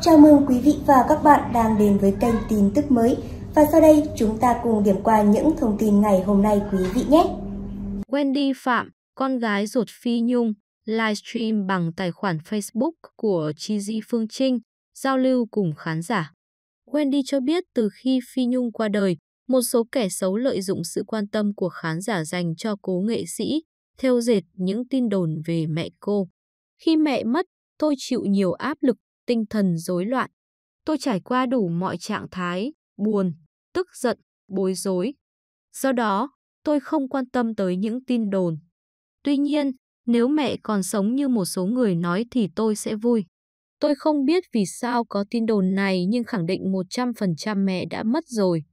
Chào mừng quý vị và các bạn đang đến với kênh tin tức mới. Và sau đây chúng ta cùng điểm qua những thông tin ngày hôm nay quý vị nhé. Wendy Phạm, con gái ruột Phi Nhung, livestream bằng tài khoản Facebook của Chi Di Phương Trinh, giao lưu cùng khán giả. Wendy cho biết từ khi Phi Nhung qua đời, một số kẻ xấu lợi dụng sự quan tâm của khán giả dành cho cố nghệ sĩ, theo dệt những tin đồn về mẹ cô. Khi mẹ mất, tôi chịu nhiều áp lực tinh thần rối loạn. Tôi trải qua đủ mọi trạng thái, buồn, tức giận, bối rối. Do đó, tôi không quan tâm tới những tin đồn. Tuy nhiên, nếu mẹ còn sống như một số người nói thì tôi sẽ vui. Tôi không biết vì sao có tin đồn này nhưng khẳng định 100% mẹ đã mất rồi.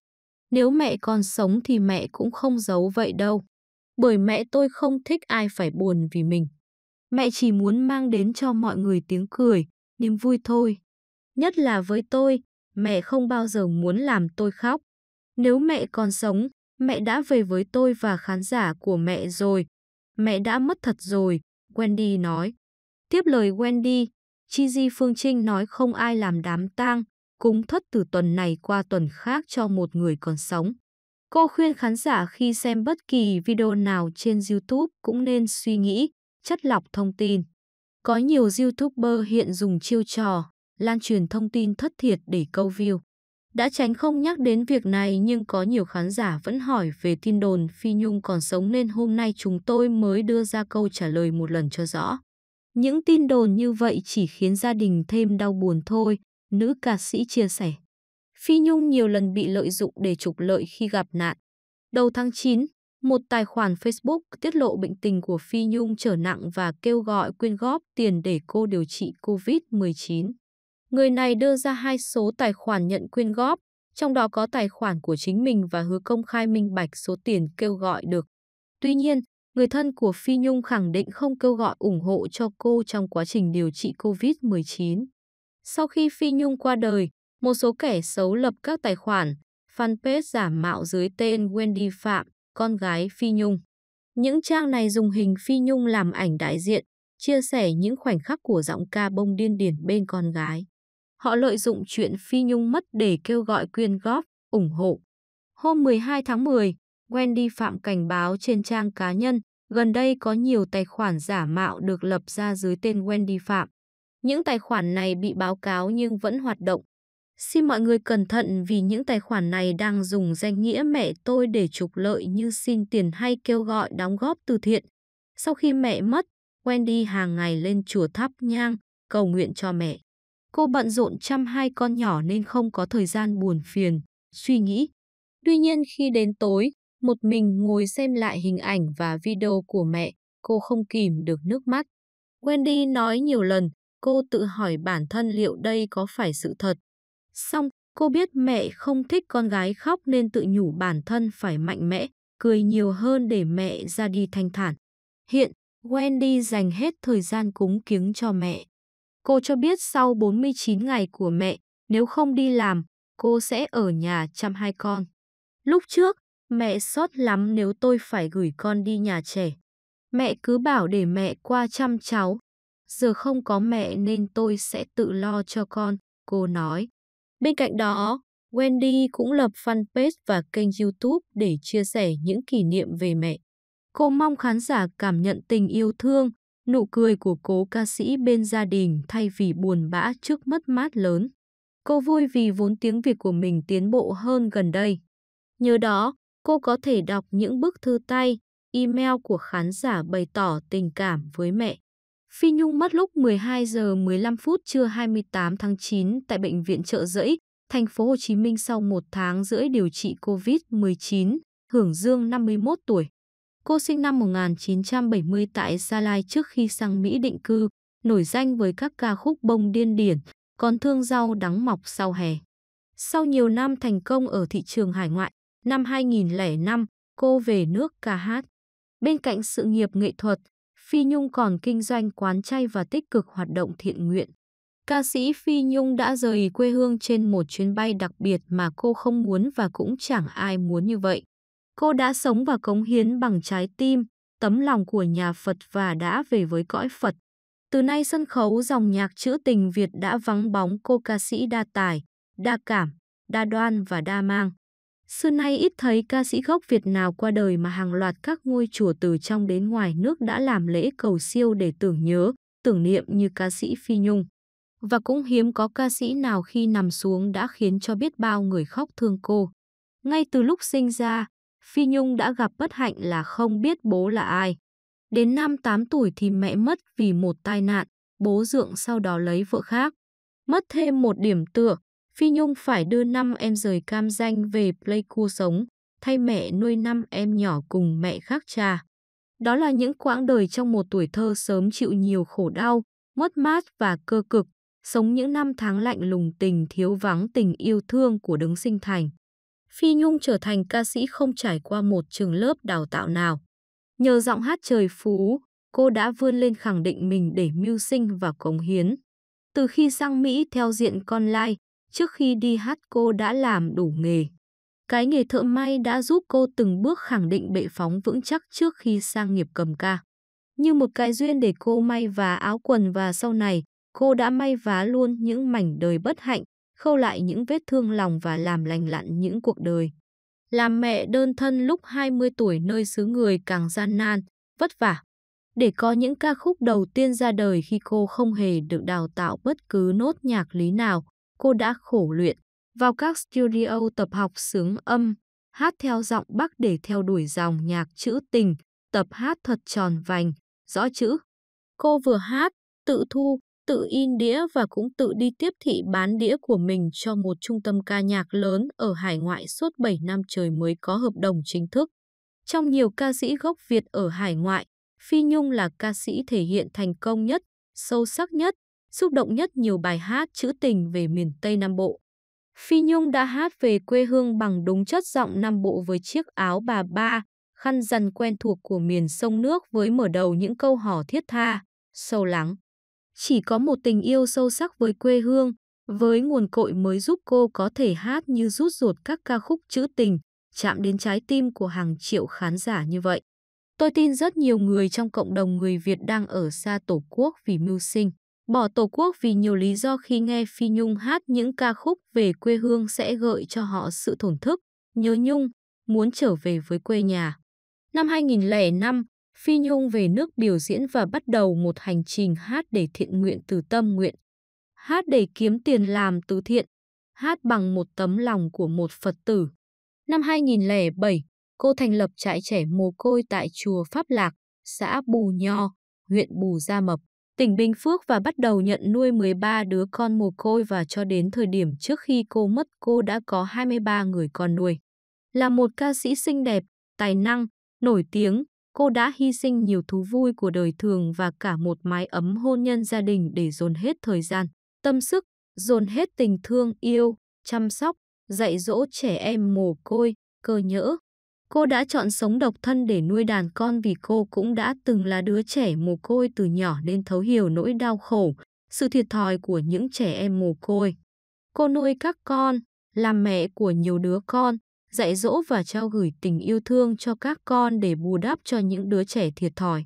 Nếu mẹ còn sống thì mẹ cũng không giấu vậy đâu. Bởi mẹ tôi không thích ai phải buồn vì mình. Mẹ chỉ muốn mang đến cho mọi người tiếng cười, niềm vui thôi. Nhất là với tôi, mẹ không bao giờ muốn làm tôi khóc. Nếu mẹ còn sống, mẹ đã về với tôi và khán giả của mẹ rồi. Mẹ đã mất thật rồi, Wendy nói. Tiếp lời Wendy, Chi Di Phương Trinh nói không ai làm đám tang, cúng thất từ tuần này qua tuần khác cho một người còn sống. Cô khuyên khán giả khi xem bất kỳ video nào trên YouTube cũng nên suy nghĩ, chất lọc thông tin. Có nhiều YouTuber hiện dùng chiêu trò lan truyền thông tin thất thiệt để câu view. Đã tránh không nhắc đến việc này nhưng có nhiều khán giả vẫn hỏi về tin đồn Phi Nhung còn sống nên hôm nay chúng tôi mới đưa ra câu trả lời một lần cho rõ. Những tin đồn như vậy chỉ khiến gia đình thêm đau buồn thôi, nữ ca sĩ chia sẻ. Phi Nhung nhiều lần bị lợi dụng để trục lợi khi gặp nạn. Đầu tháng 9, một tài khoản Facebook tiết lộ bệnh tình của Phi Nhung trở nặng và kêu gọi quyên góp tiền để cô điều trị COVID-19. Người này đưa ra hai số tài khoản nhận quyên góp, trong đó có tài khoản của chính mình và hứa công khai minh bạch số tiền kêu gọi được. Tuy nhiên, người thân của Phi Nhung khẳng định không kêu gọi ủng hộ cho cô trong quá trình điều trị COVID-19. Sau khi Phi Nhung qua đời, một số kẻ xấu lập các tài khoản, fanpage giả mạo dưới tên Wendy Phạm, con gái Phi Nhung. Những trang này dùng hình Phi Nhung làm ảnh đại diện, chia sẻ những khoảnh khắc của giọng ca bông điên điển bên con gái. Họ lợi dụng chuyện Phi Nhung mất để kêu gọi quyên góp, ủng hộ. Hôm 12 tháng 10, Wendy Phạm cảnh báo trên trang cá nhân, gần đây có nhiều tài khoản giả mạo được lập ra dưới tên Wendy Phạm. Những tài khoản này bị báo cáo nhưng vẫn hoạt động, Xin mọi người cẩn thận vì những tài khoản này đang dùng danh nghĩa mẹ tôi để trục lợi như xin tiền hay kêu gọi đóng góp từ thiện. Sau khi mẹ mất, Wendy hàng ngày lên chùa thắp nhang, cầu nguyện cho mẹ. Cô bận rộn chăm hai con nhỏ nên không có thời gian buồn phiền, suy nghĩ. Tuy nhiên khi đến tối, một mình ngồi xem lại hình ảnh và video của mẹ, cô không kìm được nước mắt. Wendy nói nhiều lần, cô tự hỏi bản thân liệu đây có phải sự thật Xong, cô biết mẹ không thích con gái khóc nên tự nhủ bản thân phải mạnh mẽ, cười nhiều hơn để mẹ ra đi thanh thản. Hiện, Wendy dành hết thời gian cúng kiếng cho mẹ. Cô cho biết sau 49 ngày của mẹ, nếu không đi làm, cô sẽ ở nhà chăm hai con. Lúc trước, mẹ xót lắm nếu tôi phải gửi con đi nhà trẻ. Mẹ cứ bảo để mẹ qua chăm cháu. Giờ không có mẹ nên tôi sẽ tự lo cho con, cô nói. Bên cạnh đó, Wendy cũng lập fanpage và kênh YouTube để chia sẻ những kỷ niệm về mẹ. Cô mong khán giả cảm nhận tình yêu thương, nụ cười của cố ca sĩ bên gia đình thay vì buồn bã trước mất mát lớn. Cô vui vì vốn tiếng Việt của mình tiến bộ hơn gần đây. Nhờ đó, cô có thể đọc những bức thư tay, email của khán giả bày tỏ tình cảm với mẹ. Phi Nhung mất lúc 12 giờ 15 phút trưa 28 tháng 9 tại bệnh viện Trợ Giẫy, thành phố Hồ Chí Minh sau một tháng rưỡi điều trị COVID-19, hưởng dương 51 tuổi. Cô sinh năm 1970 tại Gia Lai trước khi sang Mỹ định cư, nổi danh với các ca khúc bông điên điển, còn thương rau đắng mọc sau hè. Sau nhiều năm thành công ở thị trường hải ngoại, năm 2005, cô về nước ca hát. Bên cạnh sự nghiệp nghệ thuật, Phi Nhung còn kinh doanh quán chay và tích cực hoạt động thiện nguyện. Ca sĩ Phi Nhung đã rời quê hương trên một chuyến bay đặc biệt mà cô không muốn và cũng chẳng ai muốn như vậy. Cô đã sống và cống hiến bằng trái tim, tấm lòng của nhà Phật và đã về với cõi Phật. Từ nay sân khấu dòng nhạc trữ tình Việt đã vắng bóng cô ca sĩ đa tài, đa cảm, đa đoan và đa mang. Xưa nay ít thấy ca sĩ gốc Việt nào qua đời mà hàng loạt các ngôi chùa từ trong đến ngoài nước đã làm lễ cầu siêu để tưởng nhớ, tưởng niệm như ca sĩ Phi Nhung. Và cũng hiếm có ca sĩ nào khi nằm xuống đã khiến cho biết bao người khóc thương cô. Ngay từ lúc sinh ra, Phi Nhung đã gặp bất hạnh là không biết bố là ai. Đến năm 8 tuổi thì mẹ mất vì một tai nạn, bố dượng sau đó lấy vợ khác. Mất thêm một điểm tựa, Phi Nhung phải đưa năm em rời cam danh về Pleiku sống, thay mẹ nuôi năm em nhỏ cùng mẹ khác cha. Đó là những quãng đời trong một tuổi thơ sớm chịu nhiều khổ đau, mất mát và cơ cực, sống những năm tháng lạnh lùng tình thiếu vắng tình yêu thương của đấng sinh thành. Phi Nhung trở thành ca sĩ không trải qua một trường lớp đào tạo nào. Nhờ giọng hát trời phú, cô đã vươn lên khẳng định mình để mưu sinh và cống hiến. Từ khi sang Mỹ theo diện con lai, Trước khi đi hát cô đã làm đủ nghề. Cái nghề thợ may đã giúp cô từng bước khẳng định bệ phóng vững chắc trước khi sang nghiệp cầm ca. Như một cái duyên để cô may vá áo quần và sau này, cô đã may vá luôn những mảnh đời bất hạnh, khâu lại những vết thương lòng và làm lành lặn những cuộc đời. Làm mẹ đơn thân lúc 20 tuổi nơi xứ người càng gian nan, vất vả. Để có những ca khúc đầu tiên ra đời khi cô không hề được đào tạo bất cứ nốt nhạc lý nào, cô đã khổ luyện vào các studio tập học sướng âm, hát theo giọng Bắc để theo đuổi dòng nhạc trữ tình, tập hát thật tròn vành, rõ chữ. Cô vừa hát, tự thu, tự in đĩa và cũng tự đi tiếp thị bán đĩa của mình cho một trung tâm ca nhạc lớn ở hải ngoại suốt 7 năm trời mới có hợp đồng chính thức. Trong nhiều ca sĩ gốc Việt ở hải ngoại, Phi Nhung là ca sĩ thể hiện thành công nhất, sâu sắc nhất, xúc động nhất nhiều bài hát trữ tình về miền Tây Nam Bộ. Phi Nhung đã hát về quê hương bằng đúng chất giọng Nam Bộ với chiếc áo bà ba, khăn dần quen thuộc của miền sông nước với mở đầu những câu hò thiết tha, sâu lắng. Chỉ có một tình yêu sâu sắc với quê hương, với nguồn cội mới giúp cô có thể hát như rút ruột các ca khúc trữ tình, chạm đến trái tim của hàng triệu khán giả như vậy. Tôi tin rất nhiều người trong cộng đồng người Việt đang ở xa Tổ quốc vì mưu sinh. Bỏ Tổ quốc vì nhiều lý do khi nghe Phi Nhung hát những ca khúc về quê hương sẽ gợi cho họ sự thổn thức, nhớ Nhung, muốn trở về với quê nhà. Năm 2005, Phi Nhung về nước biểu diễn và bắt đầu một hành trình hát để thiện nguyện từ tâm nguyện. Hát để kiếm tiền làm từ thiện, hát bằng một tấm lòng của một Phật tử. Năm 2007, cô thành lập trại trẻ mồ côi tại chùa Pháp Lạc, xã Bù Nho, huyện Bù Gia Mập tỉnh Bình Phước và bắt đầu nhận nuôi 13 đứa con mồ côi và cho đến thời điểm trước khi cô mất cô đã có 23 người con nuôi. Là một ca sĩ xinh đẹp, tài năng, nổi tiếng, cô đã hy sinh nhiều thú vui của đời thường và cả một mái ấm hôn nhân gia đình để dồn hết thời gian, tâm sức, dồn hết tình thương yêu, chăm sóc, dạy dỗ trẻ em mồ côi, cơ nhỡ, Cô đã chọn sống độc thân để nuôi đàn con vì cô cũng đã từng là đứa trẻ mồ côi từ nhỏ nên thấu hiểu nỗi đau khổ, sự thiệt thòi của những trẻ em mồ côi. Cô nuôi các con, làm mẹ của nhiều đứa con, dạy dỗ và trao gửi tình yêu thương cho các con để bù đắp cho những đứa trẻ thiệt thòi.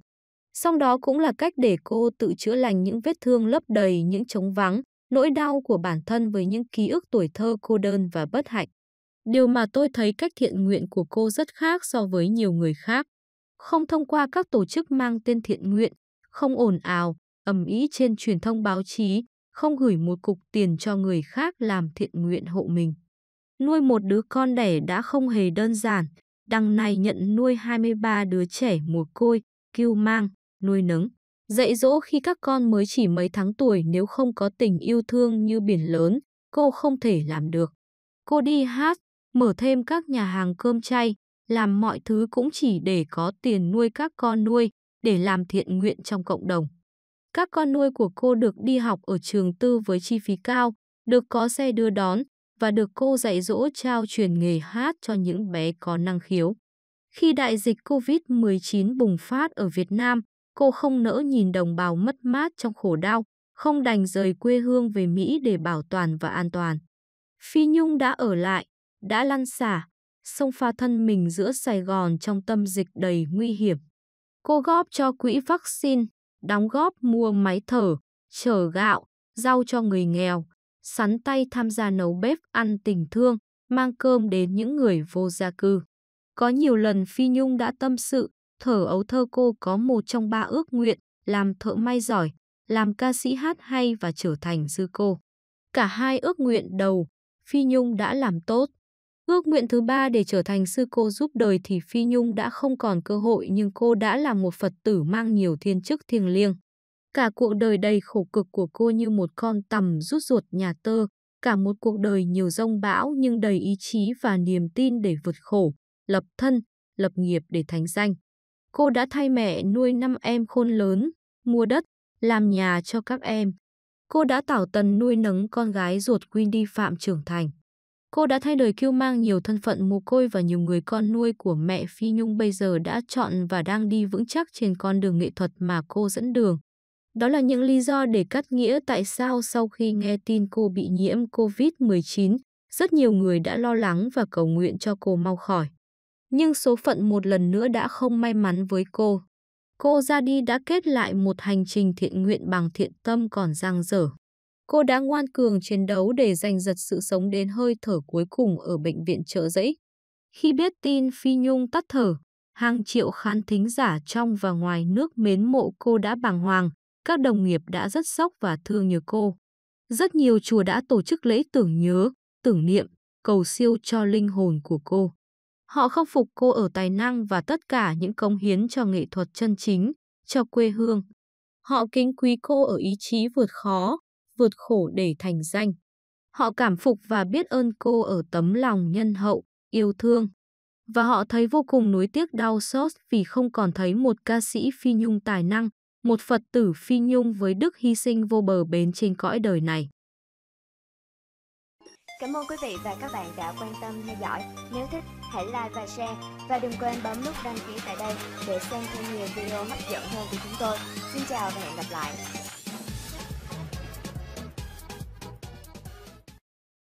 Song đó cũng là cách để cô tự chữa lành những vết thương lấp đầy những trống vắng, nỗi đau của bản thân với những ký ức tuổi thơ cô đơn và bất hạnh. Điều mà tôi thấy cách thiện nguyện của cô rất khác so với nhiều người khác. Không thông qua các tổ chức mang tên thiện nguyện, không ồn ào, ầm ĩ trên truyền thông báo chí, không gửi một cục tiền cho người khác làm thiện nguyện hộ mình. Nuôi một đứa con đẻ đã không hề đơn giản, đằng này nhận nuôi 23 đứa trẻ mồ côi, cưu mang, nuôi nấng. Dạy dỗ khi các con mới chỉ mấy tháng tuổi nếu không có tình yêu thương như biển lớn, cô không thể làm được. Cô đi hát, mở thêm các nhà hàng cơm chay, làm mọi thứ cũng chỉ để có tiền nuôi các con nuôi, để làm thiện nguyện trong cộng đồng. Các con nuôi của cô được đi học ở trường tư với chi phí cao, được có xe đưa đón và được cô dạy dỗ trao truyền nghề hát cho những bé có năng khiếu. Khi đại dịch COVID-19 bùng phát ở Việt Nam, cô không nỡ nhìn đồng bào mất mát trong khổ đau, không đành rời quê hương về Mỹ để bảo toàn và an toàn. Phi Nhung đã ở lại, đã lăn xả, xông pha thân mình giữa Sài Gòn trong tâm dịch đầy nguy hiểm. Cô góp cho quỹ vaccine, đóng góp mua máy thở, chở gạo, rau cho người nghèo, sắn tay tham gia nấu bếp ăn tình thương, mang cơm đến những người vô gia cư. Có nhiều lần Phi Nhung đã tâm sự, thở ấu thơ cô có một trong ba ước nguyện, làm thợ may giỏi, làm ca sĩ hát hay và trở thành sư cô. Cả hai ước nguyện đầu, Phi Nhung đã làm tốt. Ước nguyện thứ ba để trở thành sư cô giúp đời thì Phi Nhung đã không còn cơ hội nhưng cô đã là một Phật tử mang nhiều thiên chức thiêng liêng. Cả cuộc đời đầy khổ cực của cô như một con tầm rút ruột nhà tơ, cả một cuộc đời nhiều rông bão nhưng đầy ý chí và niềm tin để vượt khổ, lập thân, lập nghiệp để thánh danh. Cô đã thay mẹ nuôi năm em khôn lớn, mua đất, làm nhà cho các em. Cô đã tảo tần nuôi nấng con gái ruột quy đi Phạm trưởng thành. Cô đã thay đời kiêu mang nhiều thân phận mồ côi và nhiều người con nuôi của mẹ Phi Nhung bây giờ đã chọn và đang đi vững chắc trên con đường nghệ thuật mà cô dẫn đường. Đó là những lý do để cắt nghĩa tại sao sau khi nghe tin cô bị nhiễm COVID-19, rất nhiều người đã lo lắng và cầu nguyện cho cô mau khỏi. Nhưng số phận một lần nữa đã không may mắn với cô. Cô ra đi đã kết lại một hành trình thiện nguyện bằng thiện tâm còn dang dở. Cô đã ngoan cường chiến đấu để giành giật sự sống đến hơi thở cuối cùng ở bệnh viện trợ giấy. Khi biết tin Phi Nhung tắt thở, hàng triệu khán thính giả trong và ngoài nước mến mộ cô đã bàng hoàng, các đồng nghiệp đã rất sốc và thương nhớ cô. Rất nhiều chùa đã tổ chức lễ tưởng nhớ, tưởng niệm, cầu siêu cho linh hồn của cô. Họ khâm phục cô ở tài năng và tất cả những cống hiến cho nghệ thuật chân chính, cho quê hương. Họ kính quý cô ở ý chí vượt khó, vượt khổ để thành danh. Họ cảm phục và biết ơn cô ở tấm lòng nhân hậu, yêu thương. Và họ thấy vô cùng nuối tiếc đau xót vì không còn thấy một ca sĩ Phi Nhung tài năng, một Phật tử Phi Nhung với đức hy sinh vô bờ bến trên cõi đời này. Cảm ơn quý vị và các bạn đã quan tâm theo dõi. Nếu thích, hãy like và share. Và đừng quên bấm nút đăng ký tại đây để xem thêm nhiều video hấp dẫn hơn của chúng tôi. Xin chào và hẹn gặp lại.